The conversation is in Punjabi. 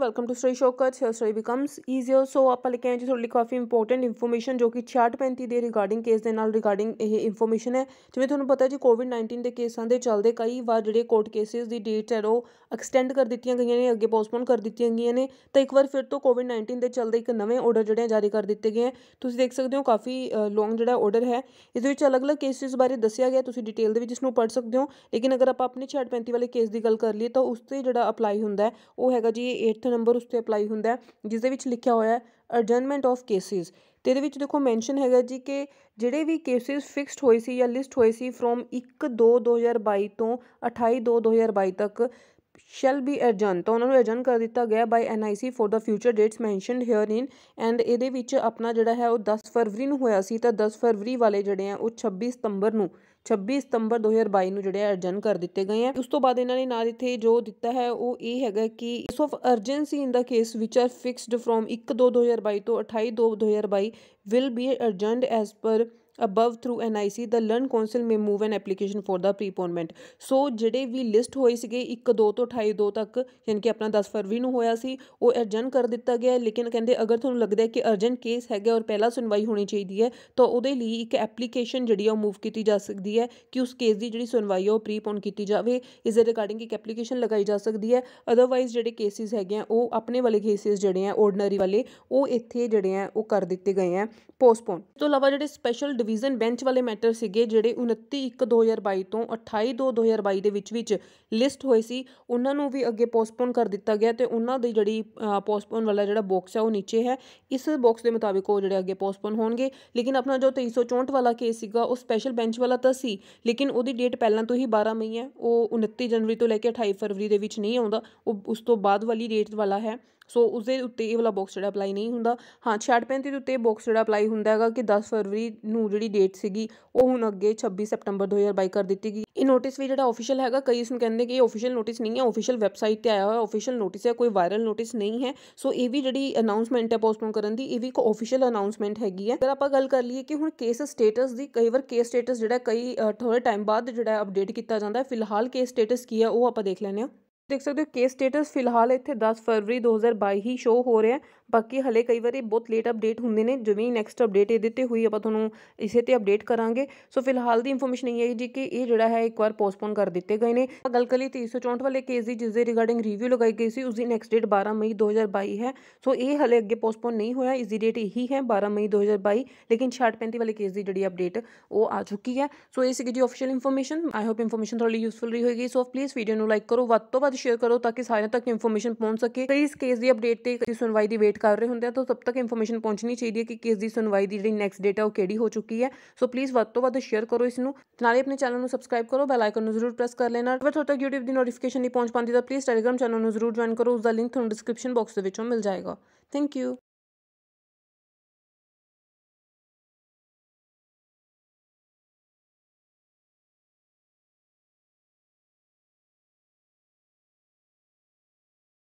welcome to study shortcut here study becomes easier so ਆਪਾਂ ਲੈ ਕੇ ਆਏ ਜੀ ਤੁਹਾਡੇ ਲਈ ਕਾਫੀ ਇੰਪੋਰਟੈਂਟ ਇਨਫੋਰਮੇਸ਼ਨ ਜੋ ਕਿ 6635 ਦੇ ਰਿਗਾਰਡਿੰਗ ਕੇਸ ਦੇ ਨਾਲ ਰਿਗਾਰਡਿੰਗ ਇਹ ਇਨਫੋਰਮੇਸ਼ਨ ਹੈ ਜਿਵੇਂ ਤੁਹਾਨੂੰ ਪਤਾ ਜੀ ਕੋਵਿਡ-19 ਦੇ ਕੇਸਾਂ ਦੇ ਚੱਲਦੇ ਕਈ ਵਾਰ ਜਿਹੜੇ ਕੋਰਟ ਕੇਸਿਸ ਦੀ ਡੇਟ ਹੈ ਉਹ ਐਕਸਟੈਂਡ ਕਰ ਦਿੱਤੀਆਂ ਗਈਆਂ ਨੇ ਅੱਗੇ ਪੋਸਟਪੋਨ ਕਰ ਦਿੱਤੀਆਂ ਗਈਆਂ ਨੇ ਤਾਂ ਇੱਕ ਵਾਰ ਫਿਰ ਤੋਂ ਕੋਵਿਡ-19 ਦੇ ਚੱਲਦੇ ਇੱਕ ਨਵੇਂ ਆਰਡਰ ਜਿਹੜੇ ਜਾਰੀ ਕਰ ਦਿੱਤੇ ਗਏ ਤੁਸੀਂ ਦੇਖ ਸਕਦੇ ਹੋ ਕਾਫੀ ਲੌਂਗ ਜਿਹੜਾ ਆਰਡਰ ਹੈ ਇਸ ਵਿੱਚ ਅਲੱਗ-ਅਲੱਗ ਕੇਸਿਸ ਬਾਰੇ ਦੱਸਿਆ ਗਿਆ ਤੁਸੀਂ ਡਿਟੇਲ ਦੇ ਵਿੱਚ ਇਸ ਨੂੰ ਪੜ੍ਹ ਸਕਦੇ ਹੋ ਲੇਕਿਨ ਅਗਰ ਆਪਾਂ ਆਪਣੇ 635 ਵਾਲੇ ਕੇਸ ਦੀ ਗੱਲ ਕਰ ਲਈਏ ਤਾਂ ਉਸ ਤੇ ਜਿਹੜਾ ਅਪਲਾਈ ਹੁੰਦਾ ਹੈ ਉਹ ਹੈਗਾ ਜੀ 8 ਆਪਸ਼ਨ ਨੰਬਰ ਉਸ ਤੇ ਅਪਲਾਈ ਹੁੰਦਾ ਜਿਸ ਦੇ ਵਿੱਚ ਲਿਖਿਆ ਹੋਇਆ ਹੈ ਅਡਜਰਨਮੈਂਟ ਆਫ ਕੇਸਿਸ ਤੇ ਇਹਦੇ ਵਿੱਚ ਦੇਖੋ ਮੈਂਸ਼ਨ ਹੈਗਾ ਜੀ ਕਿ ਜਿਹੜੇ ਵੀ ਕੇਸਿਸ ਫਿਕਸਡ ਹੋਏ ਸੀ ਜਾਂ ਲਿਸਟ ਹੋਏ ਸੀ ਫਰੋਮ 1 2 2022 ਤੋਂ 28 2 2022 ਤੱਕ ਸ਼ੈਲ ਬੀ ਅਰਜਨ ਤਾਂ ਉਹਨਾਂ ਨੂੰ ਅਰਜਨ ਕਰ ਦਿੱਤਾ ਗਿਆ by NIC for the future dates mentioned here in and ਇਹਦੇ ਵਿੱਚ ਆਪਣਾ ਜਿਹੜਾ ਹੈ ਉਹ 10 ਫਰਵਰੀ ਨੂੰ ਹੋਇਆ ਸੀ ਤਾਂ 10 ਫਰਵਰੀ ਵਾਲੇ ਜਿਹੜੇ ਆ ਉਹ 26 ਸਤੰਬਰ ਨੂੰ 26 ਸਤੰਬਰ 2022 ਨੂੰ ਜਿਹੜੇ ਅਰਜਨ ਕਰ ਦਿੱਤੇ ਗਏ ਆ ਉਸ ਤੋਂ ਬਾਅਦ ਇਹਨਾਂ ਨੇ ਨਾਲ ਇੱਥੇ ਜੋ ਦਿੱਤਾ ਹੈ ਉਹ ਇਹ ਹੈਗਾ ਕਿ ਇਸ of urgency in the case ਵਿਚ ਆਰ ਫਿਕਸਡ ਫਰੋਮ 1 2 2022 ਤੋਂ 28 2 2022 will be urgent as per above through NIC the learned counsel may move an application for the preponement so ਜਿਹੜੇ ਵੀ ਲਿਸਟ ਹੋਏ ਸੀਗੇ 1 2 ਤੋਂ 28 2 ਤੱਕ ਯਾਨੀ ਕਿ ਆਪਣਾ 10 ਫਰਵਰੀ ਨੂੰ ਹੋਇਆ ਸੀ ਉਹ ਅਰਜਨ ਕਰ ਦਿੱਤਾ ਗਿਆ ਲੇਕਿਨ ਕਹਿੰਦੇ ਅਗਰ ਤੁਹਾਨੂੰ ਲੱਗਦਾ ਹੈ ਕਿ ਅਰਜਨ ਕੇਸ ਹੈਗਾ ਔਰ ਪਹਿਲਾ ਸੁਣਵਾਈ ਹੋਣੀ ਚਾਹੀਦੀ ਹੈ ਤਾਂ ਉਹਦੇ ਲਈ ਇੱਕ ਐਪਲੀਕੇਸ਼ਨ ਜਿਹੜੀ ਉਹ ਮੂਵ ਕੀਤੀ ਜਾ ਸਕਦੀ ਹੈ ਕਿ ਉਸ ਕੇਸ ਦੀ ਜਿਹੜੀ ਸੁਣਵਾਈ ਹੈ ਉਹ ਪ੍ਰੀਪੋਨ ਕੀਤੀ ਜਾਵੇ ਇਸ ਦੇ ਰਿਗਾਰਡਿੰਗ ਇੱਕ ਐਪਲੀਕੇਸ਼ਨ ਲਗਾਈ ਜਾ ਸਕਦੀ ਹੈ ਅਦਰਵਾਈਜ਼ ਜਿਹੜੇ ਕੇਸਿਸ ਹੈਗੇ ਆ ਉਹ ਆਪਣੇ ਵਾਲੇ ਕੇਸਿਸ ਜਿਹੜੇ ਆ ਆਰਡੀਨਰੀ ਵਾਲੇ ਉਹ ਇੱਥੇ ਜਿਹੜੇ ਆ ਉਹ ਕਰ ਦਿੱਤੇ ਗਏ ਆ ਪੋਸਟਪੋਨ ਤੋਂ ਇਲਾਵਾ ਜਿਹੜੇ ਸਪੈਸ਼ਲ ਡਿਵੀਜ਼ਨ ਬੈਂਚ ਵਾਲੇ ਮੈਟਰ ਸੀਗੇ ਜਿਹੜੇ 29 1 2022 ਤੋਂ 28 2 2022 ਦੇ ਵਿੱਚ ਵਿੱਚ ਲਿਸਟ ਹੋਏ ਸੀ ਉਹਨਾਂ ਨੂੰ ਵੀ ਅੱਗੇ ਪੋਸਟਪੋਨ ਕਰ ਦਿੱਤਾ ਗਿਆ ਤੇ ਉਹਨਾਂ ਦੀ ਜਿਹੜੀ ਪੋਸਟਪੋਨ ਵਾਲਾ ਜਿਹੜਾ ਬਾਕਸ ਹੈ ਉਹ ਨੀਚੇ ਹੈ ਇਸ ਬਾਕਸ ਦੇ ਮੁਤਾਬਿਕ ਉਹ ਜਿਹੜੇ ਅੱਗੇ ਪੋਸਟਪੋਨ ਹੋਣਗੇ ਲੇਕਿਨ ਆਪਣਾ ਜੋ 364 ਵਾਲਾ ਕੇਸ ਸੀਗਾ ਉਹ ਸਪੈਸ਼ਲ ਬੈਂਚ ਵਾਲਾ ਤਾਂ ਸੀ ਲੇਕਿਨ ਉਹਦੀ ਡੇਟ ਪਹਿਲਾਂ ਤੋਂ ਹੀ 12 ਮਈ ਹੈ ਉਹ 29 ਜਨਵਰੀ ਤੋਂ ਲੈ ਕੇ 28 ਫਰਵਰੀ ਦੇ ਵਿੱਚ ਨਹੀਂ ਆਉਂਦਾ ਉਹ ਉਸ ਤੋਂ ਬਾਅਦ ਵਾਲੀ ਡੇਟ ਵਾਲਾ ਹੈ ਸੋ ਦੇ ਉੱਤੇ ਇਹ ਵਾਲਾ ਬਾਕਸ ਜਿਹੜਾ ਅਪਲਾਈ ਨਹੀਂ ਹੁੰਦਾ ਹਾਂ 6635 ਦੇ ਉੱਤੇ ਬਾਕਸ ਜਿਹੜਾ ਅਪਲਾਈ ਹੁੰਦਾ ਹੈਗਾ ਕਿ 10 ਫਰਵਰੀ ਨੂੰ ਜਿਹੜੀ ਡੇਟ ਸੀਗੀ ਉਹ ਹੁਣ ਅੱਗੇ 26 ਸਪਟੰਬਰ 2022 ਕਰ ਦਿੱਤੀ ਗਈ ਇਹ ਨੋਟਿਸ ਵੀ ਜਿਹੜਾ ਆਫੀਸ਼ੀਅਲ ਹੈਗਾ ਕਈ ਇਸ ਨੂੰ ਕਹਿੰਦੇ ਕਿ ਇਹ ਆਫੀਸ਼ੀਅਲ ਨੋਟਿਸ ਨਹੀਂ ਹੈ ਆਫੀਸ਼ੀਅਲ ਵੈਬਸਾਈਟ ਤੇ ਆਇਆ ਹੋਇਆ ਆਫੀਸ਼ੀਅਲ ਨੋਟਿਸ ਹੈ ਕੋਈ ਵਾਇਰਲ ਨੋਟਿਸ ਨਹੀਂ ਹੈ ਸੋ ਇਹ ਵੀ ਜਿਹੜੀ ਅਨਾਉਂਸਮੈਂਟ ਹੈ ਪੋਸਟਪੋਨ ਕਰਨ ਦੀ ਇਹ ਵੀ ਇੱਕ ਆਫੀਸ਼ੀਅਲ ਅਨਾਉਂਸਮੈਂਟ ਹੈਗੀ ਹੈ ਜੇ ਆਪਾਂ ਗੱਲ ਕਰ ਲਈਏ ਕਿ ਹੁਣ ਕੇਸ ਸਟੇਟਸ ਦੀ ਕਈ ਵਾਰ ਕੇਸ ਸਟੇਟਸ ਜਿਹੜਾ ਕਈ ਥੋੜੇ ਟਾਈਮ ਬਾਅਦ ਜਿਹੜਾ ਅਪਡੇਟ ਕੀਤਾ ਜਾਂਦਾ ਹੈ ਫਿਲਹਾਲ ਕੇਸ ਸਟੇਟਸ ਕੀ ਹੈ ਉਹ ਆਪਾਂ ਦੇਖ ਲੈਂਦੇ ਹਾਂ देख सकते हो केस स्टेटस फिलहाल इतने दस फरवरी दो हज़ार बई ही शो हो रहा है बाकी हले कई बार बहुत लेट अपडेट होंगे ने जमें नैक्सट अपडेट ये हुई आप इसे अपडेट करा सो फिलहाल की इनफोरमेस यही है जी कि यह जोड़ा है एक बार पोस्टपोन कर दिए गए हैं गल करिए तीन सौ चौंह वाले केस की जिसके रिगार्डिंग रिव्यू लगाई गई थी उसकी नैक्सट डेट बारह मई दो हज़ार बई है सो य हले अगे पोस्टपोन नहीं होया इसकी डेट यही है बारह मई दो हज़ार बई लेकिन छाठ पैंती वाले केस की जी अपडेट वो आ चुकी है सो जी official information I hope information थोड़ी यूजफुल रही होगी सो प्लीज़ वीडियो में लाइक करो वो तो वह ਸ਼ੇਅਰ ਕਰੋ ਤਾਂ ਕਿ ਸਾਰਿਆਂ ਤੱਕ ਇਨਫੋਰਮੇਸ਼ਨ ਪਹੁੰਚ ਸਕੇ ਕਈ ਇਸ ਕੇਸ ਦੀ ਅਪਡੇਟ ਤੇ ਕਈ ਸੁਣਵਾਈ ਦੀ ਵੇਟ ਕਰ ਰਹੇ ਹੁੰਦੇ ਆ ਤਾਂ ਸਭ ਤੱਕ ਇਨਫੋਰਮੇਸ਼ਨ ਪਹੁੰਚਣੀ ਚਾਹੀਦੀ ਹੈ ਕਿ ਕੇਸ ਦੀ ਸੁਣਵਾਈ ਦੀ ਜਿਹੜੀ ਨੈਕਸਟ ਡੇਟ ਹੈ ਉਹ ਕਿਹੜੀ ਹੋ ਚੁੱਕੀ ਹੈ ਸੋ ਪਲੀਜ਼ ਵੱਧ ਤੋਂ ਵੱਧ ਸ਼ੇਅਰ ਕਰੋ ਇਸ ਨੂੰ ਨਾਲੇ ਆਪਣੇ ਚੈਨਲ ਨੂੰ ਸਬਸਕ੍ਰਾਈਬ ਕਰੋ ਬੈਲ ਆਈਕਨ ਨੂੰ ਜ਼ਰੂਰ ਪ੍ਰੈਸ ਕਰ ਲੈਣਾ ਅਗਰ ਤੁਹਾਡਾ YouTube ਦੀ ਨੋਟੀਫਿਕੇਸ਼ਨ ਨਹੀਂ ਪਹੁੰਚ ਪਾਉਂਦੀ ਤਾਂ ਪਲੀਜ਼ Telegram ਚੈਨਲ ਨੂੰ ਜ਼ਰੂਰ ਜੁਆਇਨ ਕਰੋ ਉਸ ਦਾ ਲਿੰਕ ਤੁਹਾਨੂੰ ਡਿਸਕ੍ਰਿਪਸ਼ਨ ਬਾਕਸ ਦੇ ਵਿੱਚੋਂ ਮਿਲ ਜਾਏਗਾ ਥੈਂਕ ਯੂ